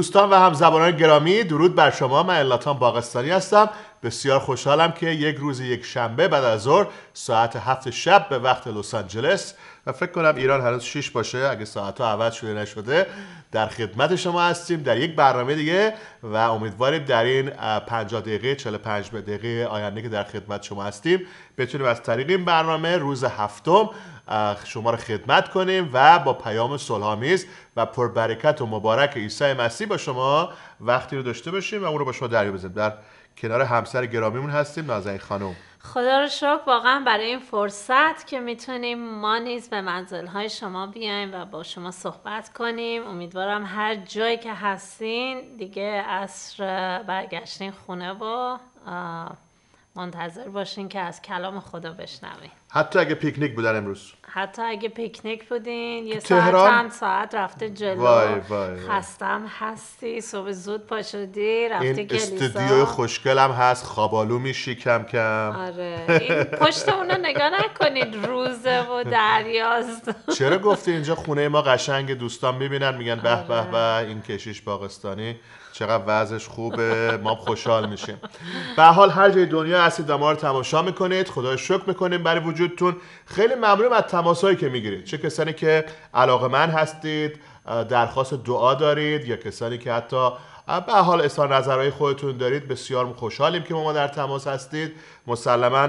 دوستان و زبانان گرامی درود بر شما من الاتان باغستانی هستم بسیار خوشحالم که یک روز یک شنبه بعد از ظهر ساعت هفت شب به وقت لس آنجلس و فکر کنم ایران هنوز 6 باشه اگه ساعت ها عوض شده نشده در خدمت شما هستیم در یک برنامه دیگه و امیدواریم در این 50 دقیقه 45 دقیقه آینده که در خدمت شما هستیم بتونیم از طریق این برنامه روز هفتم شما رو خدمت کنیم و با پیام سلحامیز و پربرکت و مبارک عیسی مسیح با شما وقتی رو داشته باشیم و اون رو با شما دریا بزنیم در کنار همسر گرامیمون هستیم نازنین خانم خدا رو شکر واقعا برای این فرصت که میتونیم ما نیز به منزلهای شما بیایم و با شما صحبت کنیم امیدوارم هر جایی که هستین دیگه اصر برگشتین خونه با منتظر باشین که از کلام خدا بشنوین حتی اگه پیکنیک بودن امروز حتی اگه پیکنیک بودین یه تهران؟ ساعت چند ساعت رفته جلو خستم هستی صبح زود پا شدی رفته این کلیسا استودیو خوشگلم هست خوابالو میشی کم کم آره این پشت اونو نگاه نکنید روزه و دریاست چرا گفتی اینجا خونه ما قشنگ دوستان میبینن میگن به آره. به به این کشیش باقستانی چقدر وضعش خوبه ما خوشحال میشیم به حال هر جای دنیا هستید ما رو تماشا میکنید خدا شکر میکنیم برای وجود وجودتون خیلی ممنونم از تماسایی که میگیرید چه کسانی که علاقه من هستید درخواست دعا دارید یا کسانی که حتی به حال اصلا نظرهای خودتون دارید بسیار خوشحالیم که ما در تماس هستید مسلما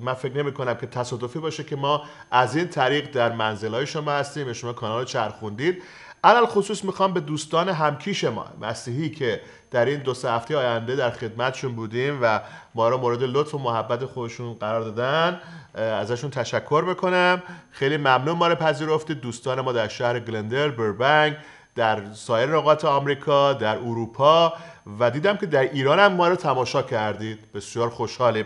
من فکر نمی کنم که تصادفی باشه که ما از این طریق در منزل شما هستیم به شما کانال چرخوندید علال خصوص میخوام به دوستان همکیش ما مسیحی که در این دو سه هفته آینده در خدمتشون بودیم و ما را مورد لطف و محبت خودشون قرار دادن ازشون تشکر بکنم خیلی ممنون ما رو پذیرفتید دوستان ما در شهر گلندر بربنگ در سایر نقاط آمریکا در اروپا و دیدم که در ایران هم ما رو تماشا کردید بسیار خوشحالیم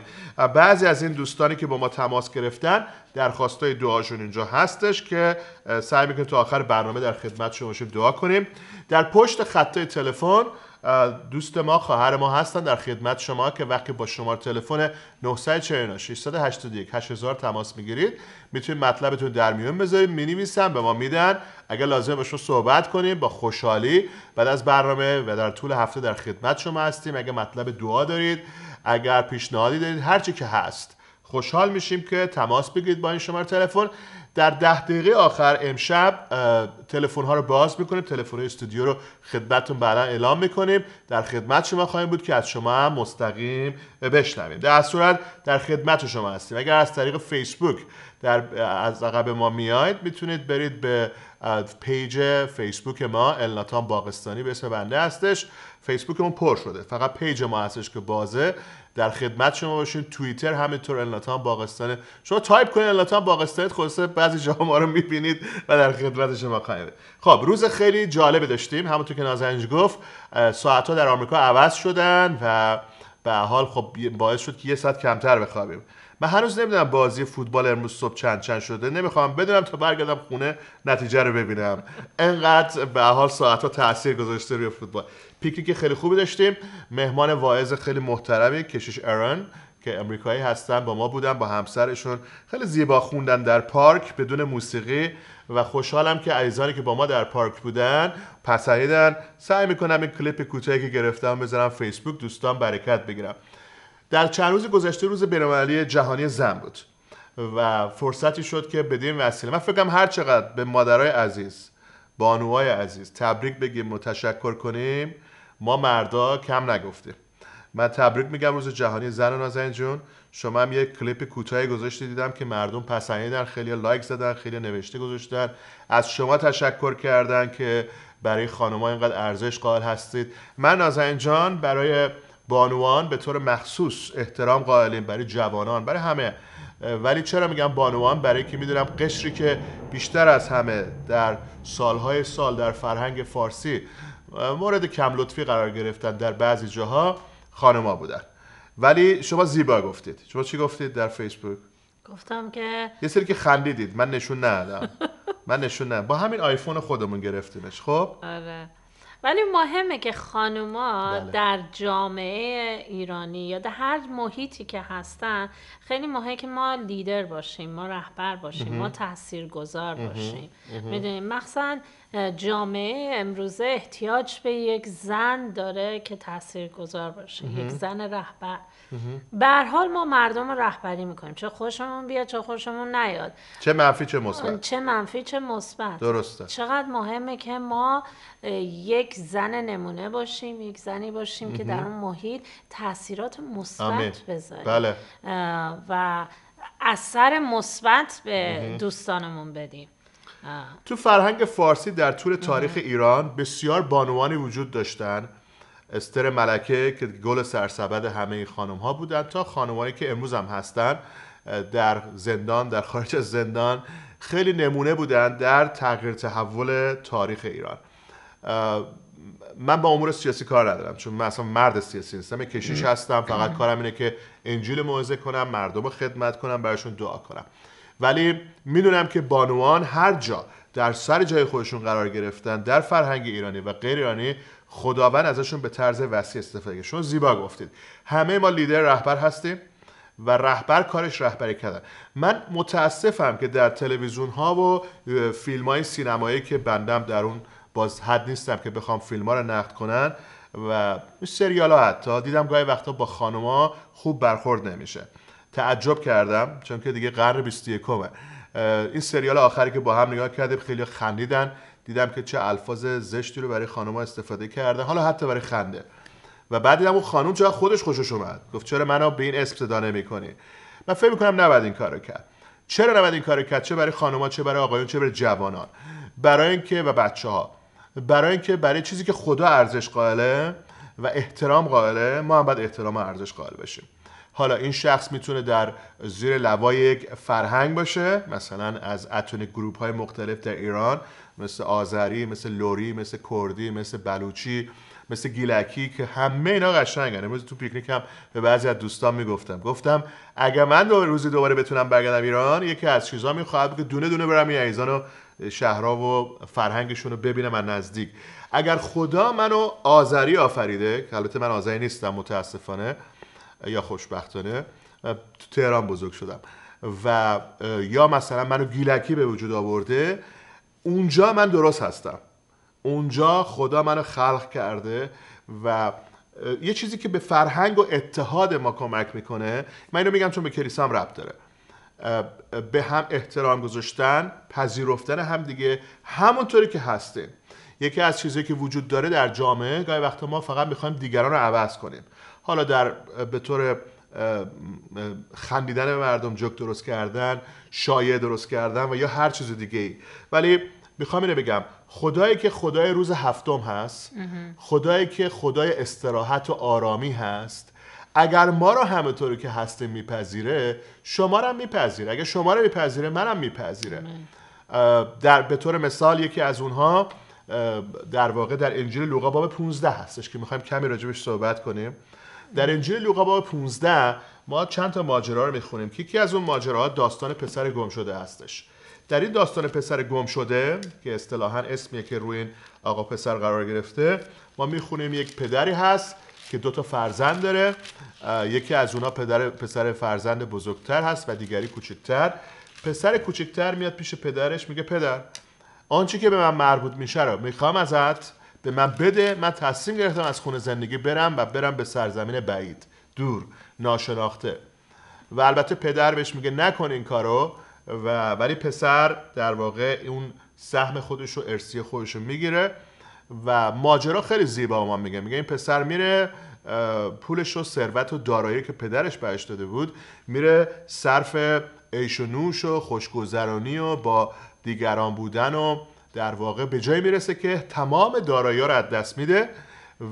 بعضی از این دوستانی که با ما تماس گرفتن درخواستای دعاشون اینجا هستش که سعی میکنیم تا آخر برنامه در خدمت شما دعا کنیم در پشت خطای تلفن دوست ما خواهر ما هستن در خدمت شما که وقتی با شماره تلفن 949 681 8000 تماس میگیرید میتونید مطلبتون در میون بذارید نویسن به ما میدن اگر لازم شما صحبت کنیم با خوشحالی بعد از برنامه و در طول هفته در خدمت شما هستیم اگر مطلب دعا دارید اگر پیشنهادی دارید هرچی که هست خوشحال میشیم که تماس بگیرید با این شماره تلفن در ده دقیقه آخر امشب تلفن ها رو باز میکنیم تلفن استودیو رو خدمتتون بعدا اعلام میکنیم در خدمت شما خواهیم بود که از شما مستقیم بشنویم در صورت در خدمت شما هستیم اگر از طریق فیسبوک در از عقب ما میاید میتونید برید به پیج فیسبوک ما الناتان باقستانی به اسم بنده هستش فیسبوکمون پر شده فقط پیج ما هستش که بازه در خدمت شما باشین توییتر همینطور الناتان باغستانه شما تایپ کنید الناتان باقستانه خلاصه بعضی جاها ما رو میبینید و در خدمت شما خواهیم خب روز خیلی جالبه داشتیم همونطور که نازنج گفت ساعت ها در آمریکا عوض شدن و به حال خب باعث شد که یه ساعت کمتر بخوابیم من هنوز نمیدونم بازی فوتبال امروز صبح چند چند شده نمیخوام بدونم تا برگردم خونه نتیجه رو ببینم انقدر به حال ساعت ها تاثیر گذاشته روی فوتبال که خیلی خوبی داشتیم مهمان واعظ خیلی محترمی کشش ارن که امریکایی هستن با ما بودن با همسرشون خیلی زیبا خوندن در پارک بدون موسیقی و خوشحالم که عزیزانی که با ما در پارک بودن پسیدن. سعی میکنم این کلیپ کوتاهی که گرفتم بذارم فیسبوک دوستان برکت بگیرم در چند روز گذشته روز بینالمللی جهانی زن بود و فرصتی شد که بدیم وسیله من فکرم هر چقدر به مادرای عزیز بانوهای عزیز تبریک بگیم و تشکر کنیم ما مردا کم نگفتیم من تبریک میگم روز جهانی زن و نازنین جون شما هم یک کلیپ کوتاه گذاشته دیدم که مردم در خیلی لایک زدن خیلی نوشته گذاشتن از شما تشکر کردن که برای خانم‌ها اینقدر ارزش قائل هستید من نازنین برای بانوان به طور مخصوص احترام قائلیم برای جوانان برای همه ولی چرا میگم بانوان برای که میدونم قشری که بیشتر از همه در سالهای سال در فرهنگ فارسی مورد کم لطفی قرار گرفتن در بعضی جاها خانما بودن ولی شما زیبا گفتید شما چی گفتید در فیسبوک گفتم که یه سری که خندیدید من نشون ندادم من نشون نه با همین آیفون خودمون گرفتیمش خب آره ولی مهمه که خانوما بله. در جامعه ایرانی یا در هر محیطی که هستن خیلی مهمه که ما لیدر باشیم ما رهبر باشیم ما تاثیرگذار باشیم میدونیم مخصوصا جامعه امروزه احتیاج به یک زن داره که تاثیرگذار باشه یک زن رهبر به حال ما مردم رو رهبری میکنیم چه خوشمون بیاد چه خوشمون نیاد چه منفی چه مثبت چه منفی چه مثبت درسته چقدر مهمه که ما یک زن نمونه باشیم یک زنی باشیم که در اون محیط تاثیرات مثبت بذاریم بله. و اثر مثبت به دوستانمون بدیم تو فرهنگ فارسی در طول تاریخ ایران بسیار بانوانی وجود داشتن استر ملکه که گل سرسبد همه این خانم ها بودن تا خانمایی که امروز هم هستن در زندان در خارج از زندان خیلی نمونه بودن در تغییر تحول تاریخ ایران من با امور سیاسی کار ندارم چون من اصلا مرد سیاسی نیستم کشیش هستم فقط کارم اینه که انجیل موعظه کنم مردم رو خدمت کنم براشون دعا کنم ولی میدونم که بانوان هر جا در سر جای خودشون قرار گرفتن در فرهنگ ایرانی و غیر ایرانی خداوند ازشون به طرز وسیع استفاده شما زیبا گفتید همه ما لیدر رهبر هستیم و رهبر کارش رهبری کردن من متاسفم که در تلویزیون ها و فیلم های سینمایی که بندم در اون باز حد نیستم که بخوام فیلم ها رو نقد کنن و سریال ها حتی دیدم گاهی وقتا با خانوما خوب برخورد نمیشه تعجب کردم چون که دیگه قرن 21 این سریال آخری که با هم نگاه کردیم خیلی خندیدن دیدم که چه الفاظ زشتی رو برای خانم‌ها استفاده کرده حالا حتی برای خنده و بعد دیدم اون خانم چرا خودش خوشش اومد گفت چرا منو به این اسم صدا نمی‌کنی من فکر می‌کنم نباید این کارو کرد چرا نباید این کارو کرد چه برای خانم‌ها چه برای آقایون چه برای جوانان برای اینکه و بچه ها برای اینکه برای چیزی که خدا ارزش قائله و احترام قائله ما هم باید احترام ارزش قائل بشیم حالا این شخص میتونه در زیر لوای یک فرهنگ باشه مثلا از اتون گروپ های مختلف در ایران مثل آذری مثل لوری مثل کردی مثل بلوچی مثل گیلکی که همه اینا قشنگن امروز تو پیکنیک هم به بعضی از دوستان میگفتم گفتم اگر من دو روزی دوباره بتونم برگردم ایران یکی از چیزها میخواهد که دونه دونه برم این ایزان و شهرها و فرهنگشون رو ببینم از نزدیک اگر خدا منو آذری آفریده که من آذری نیستم متاسفانه یا خوشبختانه تو تهران بزرگ شدم و یا مثلا منو گیلکی به وجود آورده اونجا من درست هستم اونجا خدا منو خلق کرده و یه چیزی که به فرهنگ و اتحاد ما کمک میکنه من اینو میگم چون به کلیسا هم ربط داره به هم احترام گذاشتن پذیرفتن هم دیگه همونطوری که هستیم یکی از چیزهایی که وجود داره در جامعه گاهی وقتا ما فقط میخوایم دیگران رو عوض کنیم حالا در به طور خندیدن به مردم جوک درست کردن شایع درست کردن و یا هر چیز دیگه ای ولی میخوام اینو بگم خدایی که خدای روز هفتم هست خدایی که خدای استراحت و آرامی هست اگر ما رو همونطوری که هستیم میپذیره شما رو میپذیره اگر شما رو میپذیره منم میپذیره در به طور مثال یکی از اونها در واقع در انجیل لوقا باب 15 هستش که میخوایم کمی راجبش صحبت کنیم در انجیل لوقا باب 15 ما چند تا ماجرا رو میخونیم که یکی از اون ماجراها داستان پسر گم شده هستش در این داستان پسر گم شده که اصطلاحا اسمیه که روی این آقا پسر قرار گرفته ما میخونیم یک پدری هست که دو تا فرزند داره یکی از اونها پدر پسر فرزند بزرگتر هست و دیگری کوچکتر پسر کوچکتر میاد پیش پدرش میگه پدر آنچه که به من مربوط میشه رو میخوام ازت به من بده من تصمیم گرفتم از خونه زندگی برم و برم به سرزمین بعید دور ناشناخته و البته پدر بهش میگه نکن این کارو و ولی پسر در واقع اون سهم خودش و ارسی خودش رو میگیره و ماجرا خیلی زیبا ما میگه میگه این پسر میره پولش و ثروت و دارایی که پدرش بهش داده بود میره صرف ایش و نوش و خوشگذرانی و با دیگران بودن و در واقع به جایی میرسه که تمام دارایی رو از دست میده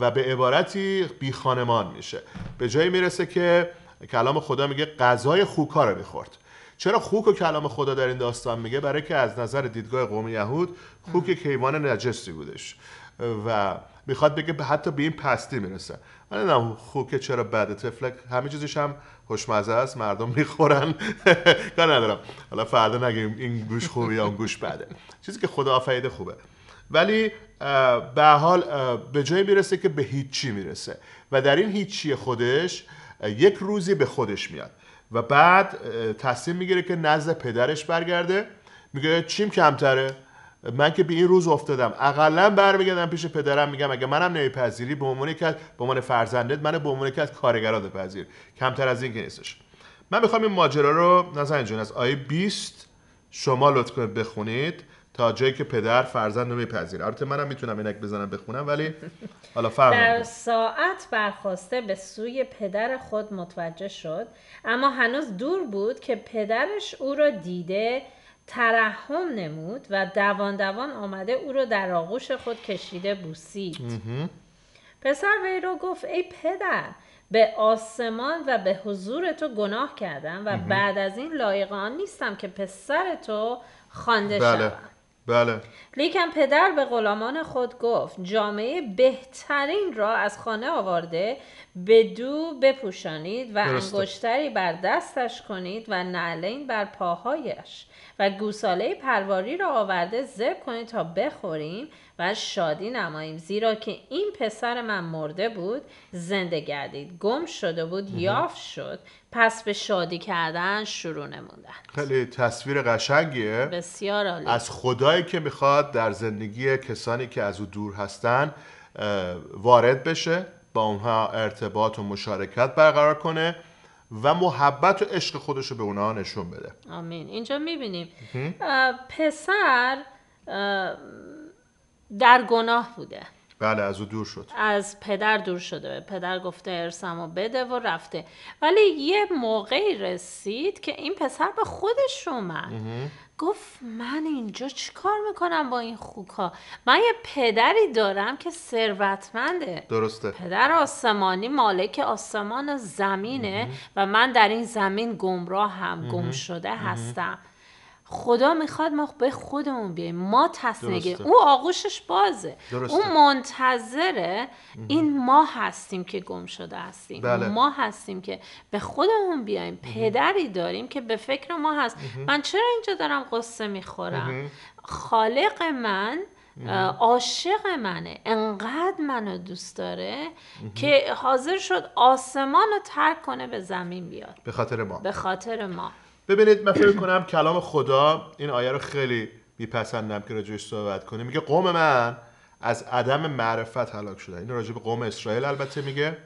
و به عبارتی بی خانمان میشه به جایی میرسه که کلام خدا میگه غذای خوکا رو میخورد چرا خوک و کلام خدا در این داستان میگه برای که از نظر دیدگاه قوم یهود خوک کیوان نجسی بودش و میخواد بگه حتی به این پستی میرسه من نمیدونم خوک چرا بعد تفلک همه چیزش هم خوشمزه است مردم میخورن کار ندارم حالا فردا نگیم این گوش خوبه یا اون گوش بده چیزی که خدا آفریده خوبه ولی به حال به جایی میرسه که به هیچی میرسه و در این هیچی خودش یک روزی به خودش میاد و بعد تصمیم میگیره که نزد پدرش برگرده میگه چیم کمتره من که به این روز افتادم اقلا برمیگردم پیش پدرم میگم اگه منم نمیپذیری به عنوان یک به عنوان فرزندت من به عنوان یک از کارگرا پذیر کمتر از این که نیستش من میخوام این ماجرا رو نظر جون از آیه 20 شما لطف کنید بخونید تا جایی که پدر فرزند رو میپذیره البته منم میتونم اینک بزنم بخونم ولی حالا فرق در ساعت برخواسته به سوی پدر خود متوجه شد اما هنوز دور بود که پدرش او را دیده ترحم نمود و دوان دوان آمده او را در آغوش خود کشیده بوسید پسر وی رو گفت ای پدر به آسمان و به حضور تو گناه کردم و بعد از این لایق آن نیستم که پسر تو خوانده بله. شوم بله لیکن پدر به غلامان خود گفت جامعه بهترین را از خانه آورده به دو بپوشانید و انگشتری بر دستش کنید و نعلین بر پاهایش و گوساله پرواری را آورده زب کنید تا بخوریم و شادی نماییم زیرا که این پسر من مرده بود زنده گردید گم شده بود یافت شد پس به شادی کردن شروع نموندن خیلی تصویر قشنگیه بسیار عالی از خدایی که میخواد در زندگی کسانی که از او دور هستن وارد بشه با اونها ارتباط و مشارکت برقرار کنه و محبت و عشق خودش رو به اونها نشون بده آمین اینجا میبینیم پسر در گناه بوده بله از او دور شد از پدر دور شده پدر گفته و بده و رفته ولی یه موقعی رسید که این پسر به خودش اومد گفت من اینجا چی کار میکنم با این خوکا من یه پدری دارم که ثروتمنده درسته پدر آسمانی مالک آسمان زمینه و من در این زمین گمراه هم گم شده هستم خدا میخواد ما به خودمون بیایم ما تصمیم او آغوشش بازه درسته. او منتظره این ما هستیم که گم شده هستیم بله. ما هستیم که به خودمون بیایم پدری داریم که به فکر ما هست من چرا اینجا دارم قصه میخورم خالق من عاشق منه انقدر منو دوست داره که حاضر شد آسمان رو ترک کنه به زمین بیاد به خاطر ما به خاطر ما ببینید من فکر کنم کلام خدا این آیه رو خیلی میپسندم که راجعش صحبت کنه میگه قوم من از عدم معرفت هلاک شده این راجع به قوم اسرائیل البته میگه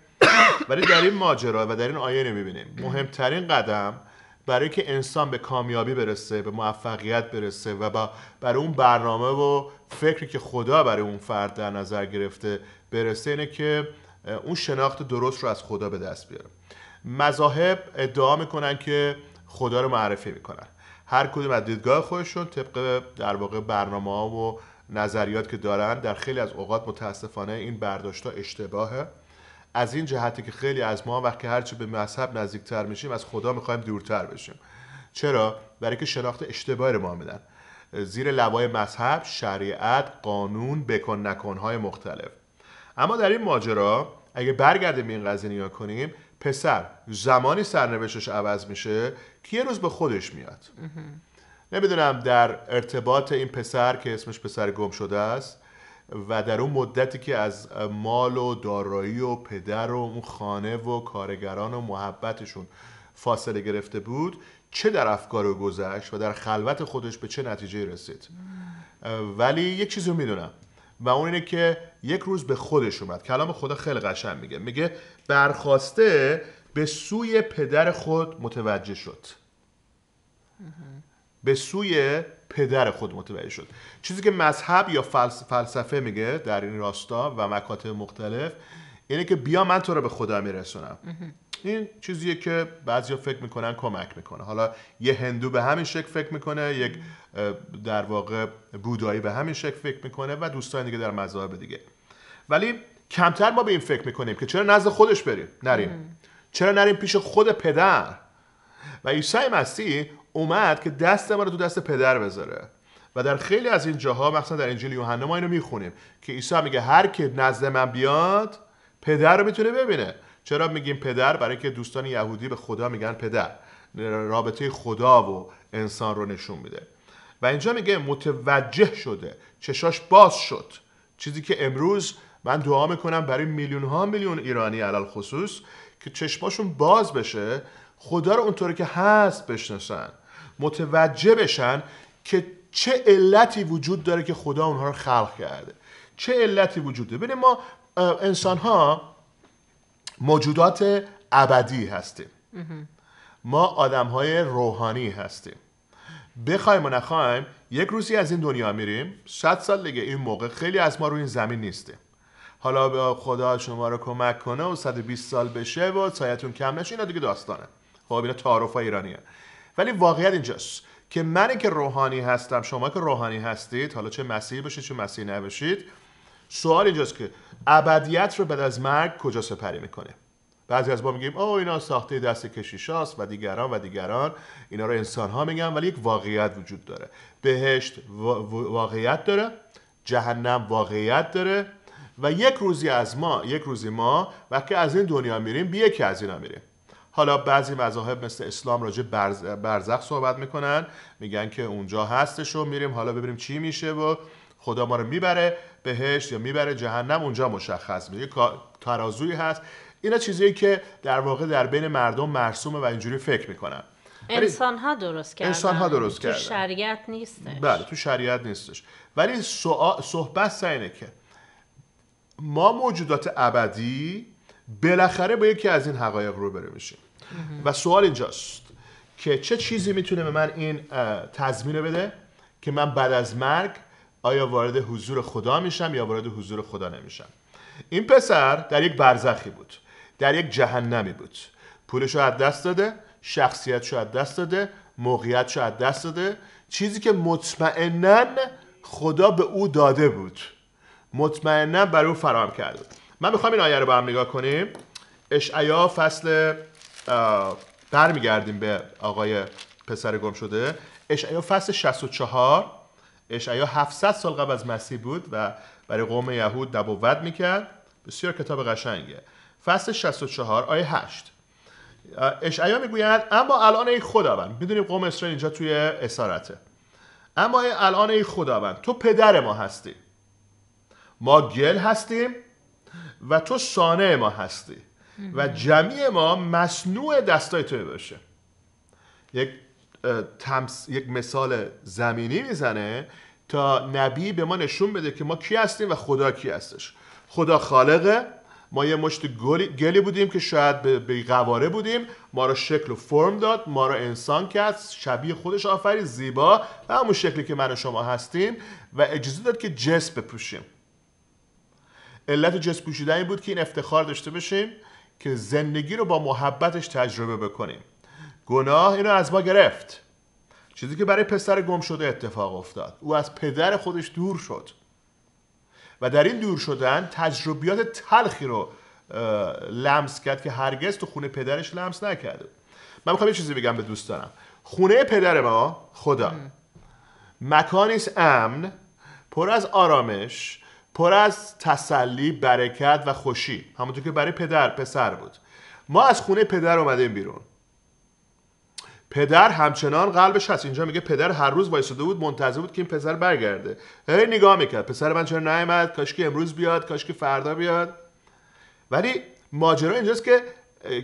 ولی در این ماجرا و در این آیه نمیبینیم مهمترین قدم برای که انسان به کامیابی برسه به موفقیت برسه و با برای اون برنامه و فکری که خدا برای اون فرد در نظر گرفته برسه اینه که اون شناخت درست رو از خدا به دست بیاره مذاهب ادعا میکنن که خدا رو معرفی میکنن هر کدوم از دیدگاه خودشون طبق در واقع برنامه ها و نظریات که دارن در خیلی از اوقات متاسفانه این برداشت اشتباهه از این جهتی که خیلی از ما وقتی هرچی به مذهب نزدیکتر میشیم از خدا میخوایم دورتر بشیم چرا برای که شناخت اشتباه رو ما میدن زیر لوای مذهب شریعت قانون بکن نکن های مختلف اما در این ماجرا اگه برگردیم این قضیه نیا کنیم پسر زمانی سرنوشتش عوض میشه که یه روز به خودش میاد نمیدونم در ارتباط این پسر که اسمش پسر گم شده است و در اون مدتی که از مال و دارایی و پدر و اون خانه و کارگران و محبتشون فاصله گرفته بود چه در افکار و گذشت و در خلوت خودش به چه نتیجه رسید ولی یک چیزی رو میدونم و اون اینه که یک روز به خودش اومد کلام خدا خیلی قشنگ میگه میگه برخواسته به سوی پدر خود متوجه شد به سوی پدر خود متوجه شد چیزی که مذهب یا فلسفه میگه در این راستا و مکاتب مختلف اینه که بیا من تو رو به خدا میرسونم این چیزیه که بعضیا فکر میکنن کمک میکنه حالا یه هندو به همین شکل فکر میکنه یک در واقع بودایی به همین شکل فکر میکنه و دوستان دیگه در مذاهب دیگه ولی کمتر ما به این فکر میکنیم که چرا نزد خودش بریم نریم چرا نریم پیش خود پدر و عیسی مسیح اومد که دست ما رو تو دست پدر بذاره و در خیلی از این جاها مثلا در انجیل یوحنا ما اینو میخونیم که عیسی میگه هر که نزد من بیاد پدر رو میتونه ببینه چرا میگیم پدر برای که دوستان یهودی به خدا میگن پدر رابطه خدا و انسان رو نشون میده و اینجا میگه متوجه شده چشاش باز شد چیزی که امروز من دعا میکنم برای میلیون ها میلیون ایرانی علال خصوص که چشماشون باز بشه خدا رو اونطوری که هست بشناسن متوجه بشن که چه علتی وجود داره که خدا اونها رو خلق کرده چه علتی وجود داره ببینیم ما انسان ها موجودات ابدی هستیم ما آدم های روحانی هستیم بخوایم و نخوایم یک روزی از این دنیا میریم صد سال دیگه این موقع خیلی از ما روی این زمین نیستیم حالا به خدا شما رو کمک کنه و 120 سال بشه و سایتون کم نشه اینا دیگه داستانه خب اینا تعارف ایرانیه ولی واقعیت اینجاست که منی که روحانی هستم شما که روحانی هستید حالا چه مسیحی بشید، چه مسیحی نباشید سوال اینجاست که ابدیت رو بعد از مرگ کجا سپری میکنه بعضی از ما میگیم او اینا ساخته دست کشیشاست و دیگران و دیگران اینا رو انسان ها میگن ولی یک واقعیت وجود داره بهشت واقعیت داره جهنم واقعیت داره و یک روزی از ما یک روزی ما وقتی از این دنیا میریم به یکی از اینا میریم حالا بعضی مذاهب مثل اسلام راجع برزخ صحبت میکنن میگن که اونجا هستش و میریم حالا ببینیم چی میشه و خدا ما رو میبره بهشت یا میبره جهنم اونجا مشخص میشه ترازوی هست اینا چیزی که در واقع در بین مردم مرسومه و اینجوری فکر میکنن انسان ها درست کردن انسان ها درست کردن تو شریعت نیستش بله تو شریعت نیستش ولی صحبت سعینه که ما موجودات ابدی بالاخره با یکی از این حقایق رو میشیم و سوال اینجاست که چه چیزی میتونه به من این تضمین بده که من بعد از مرگ آیا وارد حضور خدا میشم یا وارد حضور خدا نمیشم این پسر در یک برزخی بود در یک جهنمی بود پولش رو از دست داده شخصیتش رو از دست داده موقعیتش رو از دست داده چیزی که مطمئنا خدا به او داده بود مطمئنا بر او فرام کرد. من میخوام این آیه رو با هم نگاه کنیم اشعیا فصل برمیگردیم به آقای پسر گم شده اشعیا فصل 64 اشعیا 700 سال قبل از مسیح بود و برای قوم یهود نبوت میکرد بسیار کتاب قشنگه فصل 64 آیه 8 اشعیا میگویند اما الان ای خداوند میدونیم قوم اسرائیل اینجا توی اسارته اما الان ای خداوند تو پدر ما هستی ما گل هستیم و تو سانه ما هستی و جمعی ما مصنوع دستای توی باشه یک, تمس، یک مثال زمینی میزنه تا نبی به ما نشون بده که ما کی هستیم و خدا کی هستش خدا خالقه ما یه مشت گلی, بودیم که شاید به قواره بودیم ما را شکل و فرم داد ما را انسان کرد شبیه خودش آفری زیبا و همون شکلی که من و شما هستیم و اجازه داد که جس بپوشیم علت جس این بود که این افتخار داشته باشیم که زندگی رو با محبتش تجربه بکنیم گناه اینو از ما گرفت چیزی که برای پسر گم شده اتفاق افتاد او از پدر خودش دور شد و در این دور شدن تجربیات تلخی رو لمس کرد که هرگز تو خونه پدرش لمس نکرده من میخوام یه چیزی بگم به دوستانم خونه پدر ما خدا مکانیس امن پر از آرامش پر از تسلی برکت و خوشی همونطور که برای پدر پسر بود ما از خونه پدر اومدیم بیرون پدر همچنان قلبش هست اینجا میگه پدر هر روز وایساده بود منتظر بود که این پسر برگرده هی نگاه میکرد پسر من چرا نیامد کاشکی امروز بیاد کاشکی فردا بیاد ولی ماجرا اینجاست که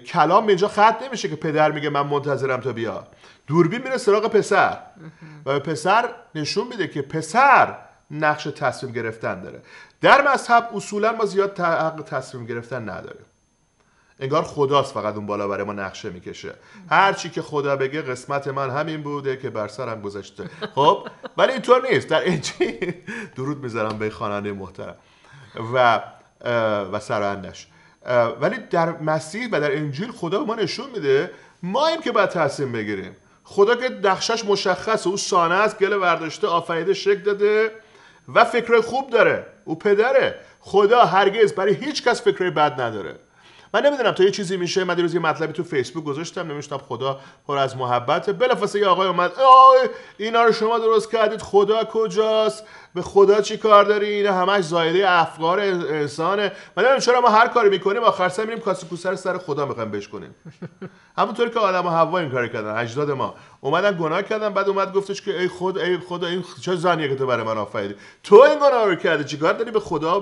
کلام اینجا خط نمیشه که پدر میگه من منتظرم تا بیا دوربین میره سراغ پسر و به پسر نشون میده که پسر نقش تصمیم گرفتن داره در مذهب اصولا ما زیاد حق تصمیم گرفتن نداریم انگار خداست فقط اون بالا برای ما نقشه میکشه هر چی که خدا بگه قسمت من همین بوده که بر سرم گذشته خب ولی اینطور نیست در انجیل درود میذارم به خواننده محترم و و ولی در مسیح و در انجیل خدا به ما نشون میده ماییم که باید تصمیم بگیریم خدا که نقشش مشخصه او سانه است گله برداشته آفریده شکل داده و فکر خوب داره او پدره خدا هرگز برای هیچ کس فکرهای بد نداره من نمیدونم تا یه چیزی میشه من دیروز یه مطلبی تو فیسبوک گذاشتم نمیشتم خدا پر از محبت بلافاصله یه آقای اومد آی اینا رو شما درست کردید خدا کجاست به خدا چی کار داری اینا همش زایده افکار انسانه من نمیدونم چرا ما هر کاری میکنیم آخر سر میریم کاسه کوسه سر خدا میخوایم بشکنیم همونطور که آدم و حوا این کار کردن اجداد ما اومدن گناه کردن بعد اومد گفتش که ای خود ای خدا این چه زنیه که تو برای من آفریدی تو این گناه رو کردی چیکار داری به خدا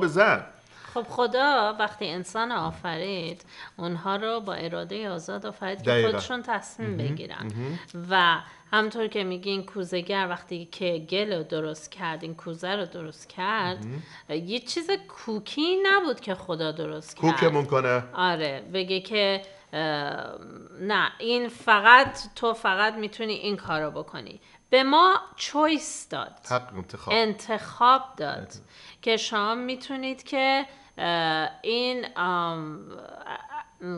خب خدا وقتی انسان آفرید اونها رو با اراده آزاد آفرید که خودشون تصمیم بگیرن و همطور که این کوزگر وقتی که گل رو درست کرد این کوزه رو درست کرد یه چیز کوکی نبود که خدا درست کرد کوکمون کنه آره بگه که نه این فقط تو فقط میتونی این کار رو بکنی به ما چویس داد انتخاب. انتخاب داد که شما میتونید که این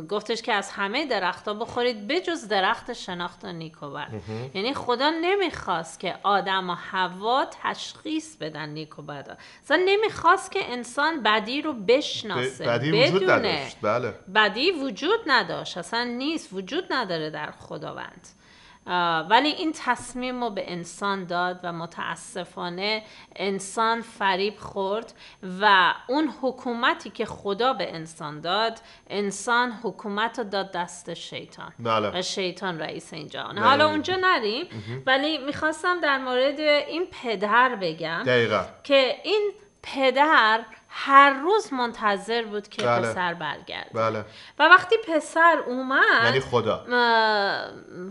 گفتش که از همه درخت ها بخورید بجز درخت شناخت و یعنی خدا نمیخواست که آدم و هوا تشخیص بدن نیکوبد اصلا نمیخواست که انسان بدی رو بشناسه بدی وجود نداشت بله. بدی وجود نداشت اصلا نیست وجود نداره در خداوند ولی این تصمیم رو به انسان داد و متاسفانه انسان فریب خورد و اون حکومتی که خدا به انسان داد انسان حکومت رو داد دست شیطان بله. و شیطان رئیس اینجا بله. حالا اونجا نریم ولی میخواستم در مورد این پدر بگم دقیقا. که این پدر هر روز منتظر بود که بله. پسر برگرده بله. و وقتی پسر اومد یعنی خدا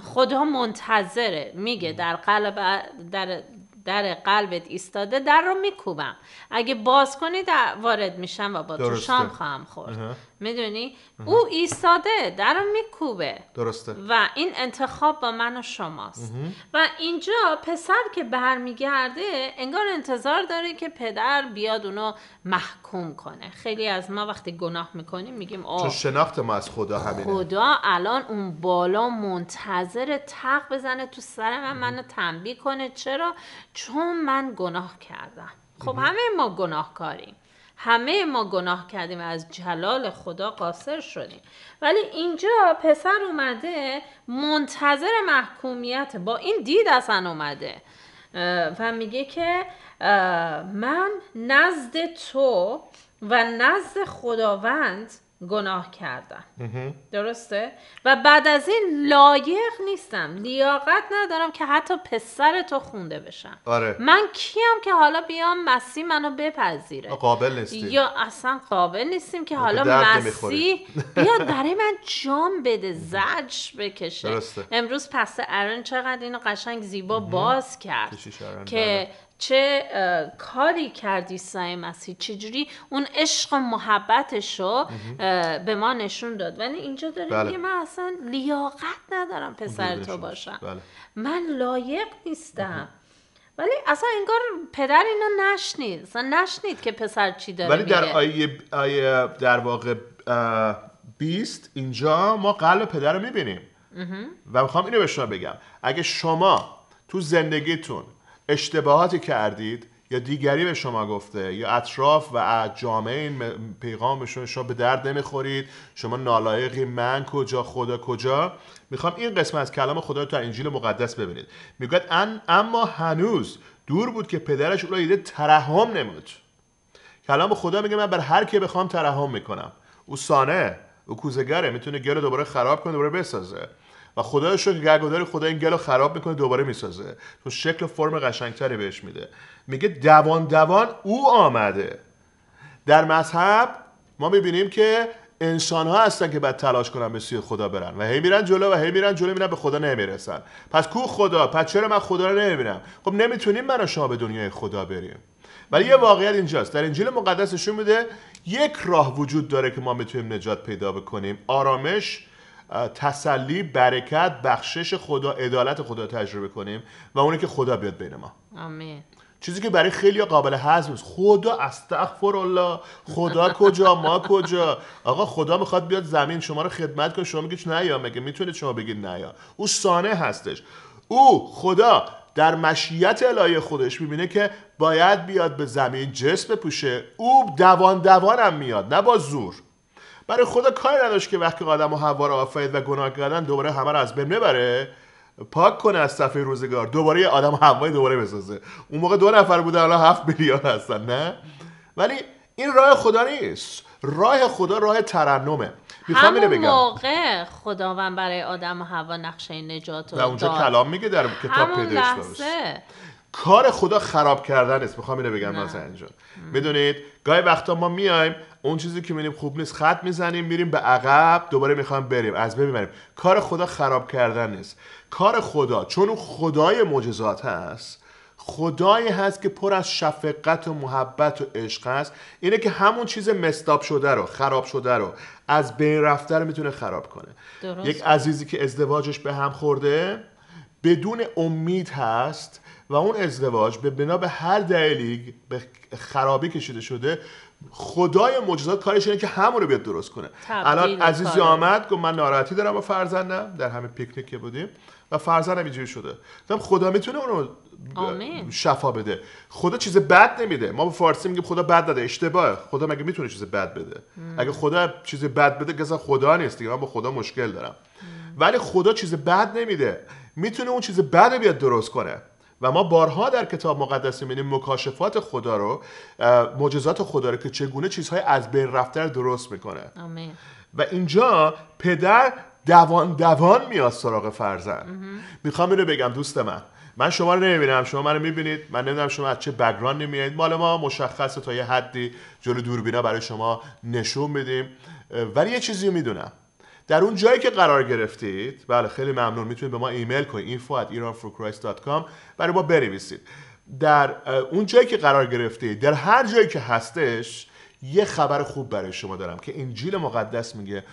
خدا منتظره میگه در قلب در در قلبت ایستاده در رو میکوبم اگه باز کنی وارد میشم و با تو شام خواهم خورد میدونی او ایستاده در میکوبه درسته و این انتخاب با من و شماست و اینجا پسر که برمیگرده انگار انتظار داره که پدر بیاد اونو محکوم کنه خیلی از ما وقتی گناه میکنیم میگیم آه چون شناخت ما از خدا همینه خدا الان اون بالا منتظر تق بزنه تو سر من منو تنبیه کنه چرا چون من گناه کردم خب همه ما گناهکاریم همه ما گناه کردیم و از جلال خدا قاصر شدیم ولی اینجا پسر اومده منتظر محکومیت با این دید اصلا اومده و میگه که من نزد تو و نزد خداوند گناه کردم درسته و بعد از این لایق نیستم لیاقت ندارم که حتی پسر تو خونده بشم آره. من کیم که حالا بیام مسیح منو بپذیره قابل نیستیم یا اصلا قابل نیستیم که حالا مسیح بیاد برای من جام بده زج بکشه امروز پس ارن چقدر اینو قشنگ زیبا باز کرد که بله. چه کاری کردی سعی مسیح چجوری اون عشق و محبتش رو به ما نشون داد ولی اینجا داره بله. من اصلا لیاقت ندارم پسر تو باشم بله. من لایق نیستم ولی اصلا انگار پدر اینو نشنید اصلا نشنید که پسر چی داره ولی در آیه, آیه در واقع بیست اینجا ما قلب پدر رو میبینیم و میخوام اینو به شما بگم اگه شما تو زندگیتون اشتباهاتی کردید یا دیگری به شما گفته یا اطراف و جامعه این پیغام به شما شما به درد نمیخورید شما نالایقی من کجا خدا کجا میخوام این قسمت از کلام خدا رو تا انجیل مقدس ببینید میگوید ان اما هنوز دور بود که پدرش او را دیده ترحم نمود کلام خدا میگه من بر هر که بخوام ترحم میکنم او سانه او کوزگره میتونه گل دوباره خراب کنه دوباره بسازه و خدا رو شکر خدا این رو خراب میکنه دوباره میسازه تو شکل و فرم قشنگتری بهش میده میگه دوان دوان او آمده در مذهب ما میبینیم که انسان ها هستن که باید تلاش کنن به خدا برن و هی میرن جلو و هی میرن جلو میرن به خدا نمیرسن پس کو خدا پس چرا من خدا رو نمیبینم خب نمیتونیم من شما به دنیای خدا بریم ولی یه واقعیت اینجاست در انجیل مقدسشون میده یک راه وجود داره که ما میتونیم نجات پیدا بکنیم آرامش تسلی برکت بخشش خدا عدالت خدا تجربه کنیم و اونی که خدا بیاد بین ما آمین چیزی که برای خیلی قابل هضم است خدا استغفر الله خدا کجا ما کجا آقا خدا میخواد بیاد زمین شما رو خدمت کنه شما میگید نه مگه میتونید شما بگید نه او سانه هستش او خدا در مشیت الهی خودش میبینه که باید بیاد به زمین جسم پوشه او دوان دوانم میاد نه با زور برای خدا کاری نداشت که وقتی آدم و حوا را آفرید و گناه کردن دوباره همه را از بین ببره پاک کنه از صفحه روزگار دوباره آدم و هوای دوباره بسازه اون موقع دو نفر بوده الان هفت میلیارد هستن نه ولی این راه خدا نیست راه خدا راه ترنمه میخوام اینو بگم موقع خداوند برای آدم و هوا نقشه نجات و اونجا کلام میگه در کتاب پیدایش کار خدا خراب کردن است میخوام اینو بگم مثلا اینجا میدونید گاهی وقتا ما میایم اون چیزی که میبینیم خوب نیست خط میزنیم میریم به عقب دوباره میخوام بریم از ببینیم کار خدا خراب کردن نیست کار خدا چون اون خدای معجزات هست خدایی هست که پر از شفقت و محبت و عشق هست اینه که همون چیز مستاب شده رو خراب شده رو از بین رفته رو میتونه خراب کنه یک عزیزی که ازدواجش به هم خورده بدون امید هست و اون ازدواج به بنا به هر دلیلی به خرابی کشیده شده خدای معجزات کارش اینه که همون رو بیاد درست کنه الان عزیز آمد گفت من ناراحتی دارم با فرزندم در همه پیکنیک که بودیم و فرزندم اینجوری شده گفتم خدا میتونه اونو رو شفا بده خدا چیز بد نمیده ما به فارسی میگیم خدا بد داده اشتباهه خدا مگه میتونه چیز بد بده اگه خدا چیز بد بده گزا خدا نیست دیگه من با خدا مشکل دارم ولی خدا چیز بد نمیده میتونه اون چیز بد بیاد درست کنه و ما بارها در کتاب مقدس میبینیم مکاشفات خدا رو معجزات خدا رو که چگونه چیزهای از بین رو درست میکنه و اینجا پدر دوان دوان میاد سراغ فرزند میخوام اینو بگم دوست من من شما رو نمیبینم شما منو میبینید من نمیدونم شما از چه بگران نمیایید مال ما مشخصه تا یه حدی جلو دوربینا برای شما نشون میدیم ولی یه چیزی میدونم در اون جایی که قرار گرفتید بله خیلی ممنون میتونید به ما ایمیل کنید iranforchrist.com برای ما بنویسید در اون جایی که قرار گرفتید در هر جایی که هستش یه خبر خوب برای شما دارم که انجیل مقدس میگه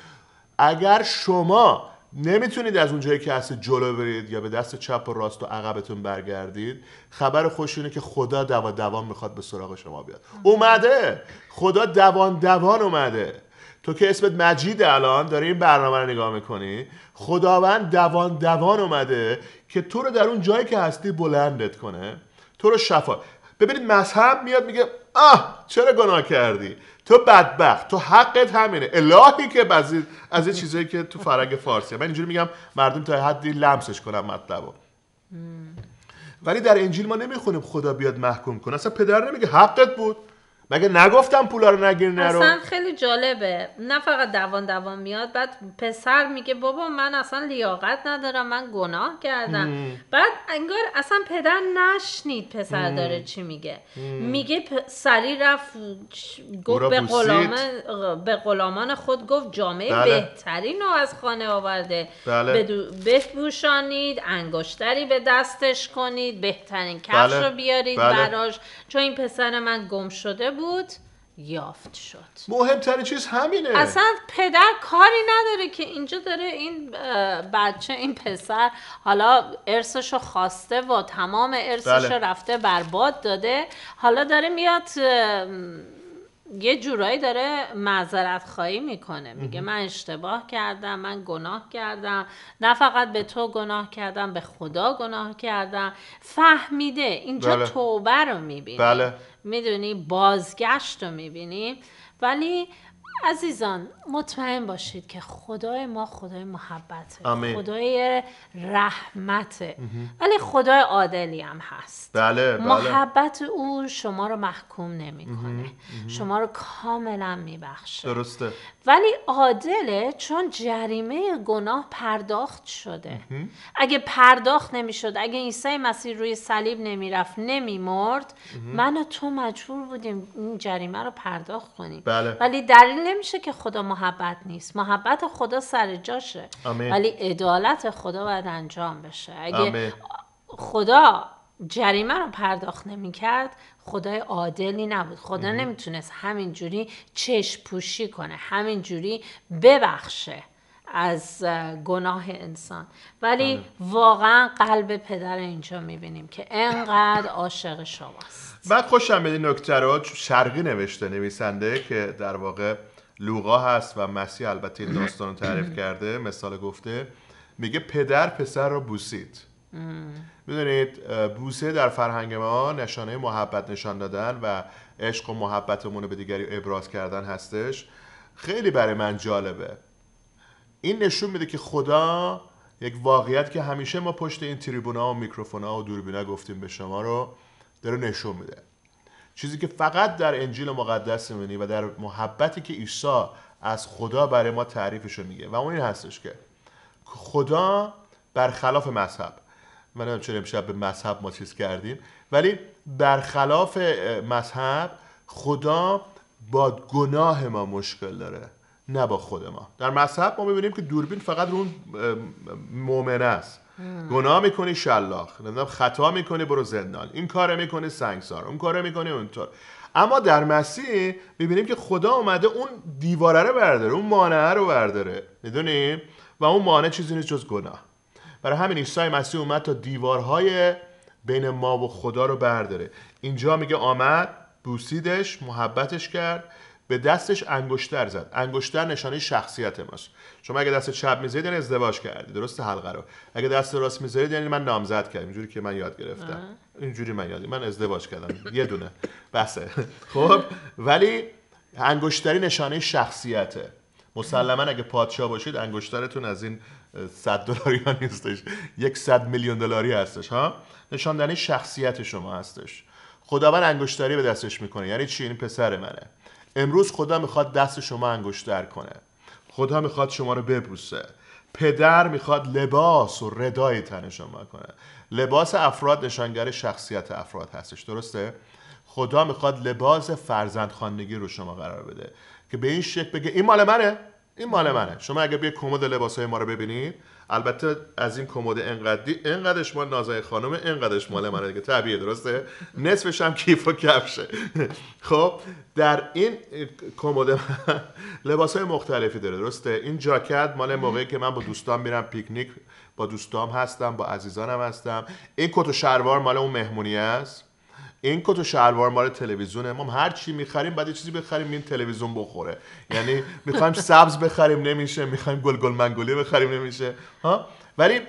اگر شما نمیتونید از اون جایی که هست جلو برید یا به دست چپ و راست و عقبتون برگردید خبر خوش اینه که خدا دوان دوان میخواد به سراغ شما بیاد اومده خدا دوان دوان اومده تو که اسمت مجید الان داری این برنامه رو نگاه میکنی خداوند دوان دوان اومده که تو رو در اون جایی که هستی بلندت کنه تو رو شفا ببینید مذهب میاد میگه آه چرا گناه کردی تو بدبخت تو حقت همینه الهی که بزید از این چیزایی که تو فرنگ فارسیه من اینجوری میگم مردم تا حدی لمسش کنم مطلبو ولی در انجیل ما نمیخونیم خدا بیاد محکوم کنه اصلا پدر نمیگه حقت بود مگه نگفتم پولا رو نگیر نرو اصلا خیلی جالبه نه فقط دوان دوان میاد بعد پسر میگه بابا من اصلا لیاقت ندارم من گناه کردم بعد انگار اصلا پدر نشنید پسر داره چی میگه میگه سری رفت گفت به, قلامان به غلامان خود گفت جامعه بله. بهترین رو از خانه آورده بله. بپوشانید انگشتری به دستش کنید بهترین کفش بله. رو بیارید بله. براش چون این پسر من گم شده بود یافت شد مهمتر چیز همینه اصلا پدر کاری نداره که اینجا داره این بچه این پسر حالا ارثش خواسته و تمام ارثش بله. رفته برباد داده حالا داره میاد یه جورایی داره معذرت خواهی میکنه میگه من اشتباه کردم من گناه کردم نه فقط به تو گناه کردم به خدا گناه کردم فهمیده اینجا بله. توبه رو میبینه بله. میدونی بازگشت رو میبینیم ولی عزیزان مطمئن باشید که خدای ما خدای محبت، خدای رحمت، ولی خدای عادلی هم هست بله،, بله. محبت او شما رو محکوم نمیکنه شما رو کاملا میبخشه درسته ولی عادله چون جریمه گناه پرداخت شده اگه پرداخت نمیشد اگه عیسی مسیح روی صلیب نمیرفت نمیمرد من و تو مجبور بودیم این جریمه رو پرداخت کنیم بله. ولی دلیل نمیشه که خدا محبت نیست محبت خدا سر جاشه ولی عدالت خدا باید انجام بشه اگه خدا جریمه رو پرداخت نمیکرد خدای عادلی نبود خدا نمیتونست همینجوری چشم پوشی کنه جوری ببخشه از گناه انسان ولی واقعا قلب پدر اینجا میبینیم که انقدر عاشق شماست من خوشم به این نکته رو شرقی نوشته نویسنده که در واقع لوقا هست و مسیح البته این داستان رو تعریف کرده مثال گفته میگه پدر پسر را بوسید میدونید بوسه در فرهنگ ما نشانه محبت نشان دادن و عشق و محبتمون رو به دیگری ابراز کردن هستش خیلی برای من جالبه این نشون میده که خدا یک واقعیت که همیشه ما پشت این تریبونا و میکروفونا و دوربینا گفتیم به شما رو داره نشون میده چیزی که فقط در انجیل مقدس میبینی و در محبتی که عیسی از خدا برای ما تعریفش میگه و اون این هستش که خدا برخلاف مذهب من هم چون امشب به مذهب ما چیز کردیم ولی برخلاف مذهب خدا با گناه ما مشکل داره نه با خود ما در مذهب ما میبینیم که دوربین فقط رو اون مؤمن است گناه میکنه شلاخ نمیدونم خطا میکنه برو زندان این کار میکنه سنگسار اون کار میکنه اونطور اما در مسیح میبینیم که خدا اومده اون دیواره رو برداره اون مانعه رو برداره میدونی و اون مانع چیزی نیست جز گناه برای همین عیسی مسیح اومد تا دیوارهای بین ما و خدا رو برداره اینجا میگه آمد بوسیدش محبتش کرد به دستش انگشتر زد انگشتر نشانه شخصیت ماست شما اگه دست چپ میذارید یعنی ازدواج کردی درست حلقه رو اگه دست راست میذارید یعنی من نامزد کردم اینجوری که من یاد گرفتم اینجوری من یادی من ازدواج کردم یه دونه بسه خب ولی انگشتری نشانه شخصیته مسلما اگه پادشاه باشید انگشترتون از این 100 دلاری ها نیستش یک صد میلیون دلاری هستش ها نشاندنی شخصیت شما هستش خداوند انگشتری به دستش میکنه یعنی چی این یعنی پسر منه امروز خدا میخواد دست شما انگشتر کنه خدا میخواد شما رو ببوسه پدر میخواد لباس و ردای تن شما کنه لباس افراد نشانگر شخصیت افراد هستش درسته خدا میخواد لباس خانگی رو شما قرار بده که به این شکل بگه این مال منه این مال منه شما اگه بیا کمد های ما رو ببینید البته از این کمد انقدی انقدرش مال نازای خانم انقدرش مال منه دیگه طبیعی درسته نصفش هم کیف و کفشه خب در این کمد لباس های مختلفی داره درسته این جاکت مال موقعی که من با دوستان میرم پیکنیک با دوستام هستم با عزیزانم هستم این کت و شلوار مال اون مهمونی است این کت و شلوار مال تلویزیونه ما هر چی میخریم بعد چیزی بخریم این تلویزیون بخوره یعنی میخوایم سبز بخریم نمیشه میخوایم گل گل منگولی بخریم نمیشه ها ولی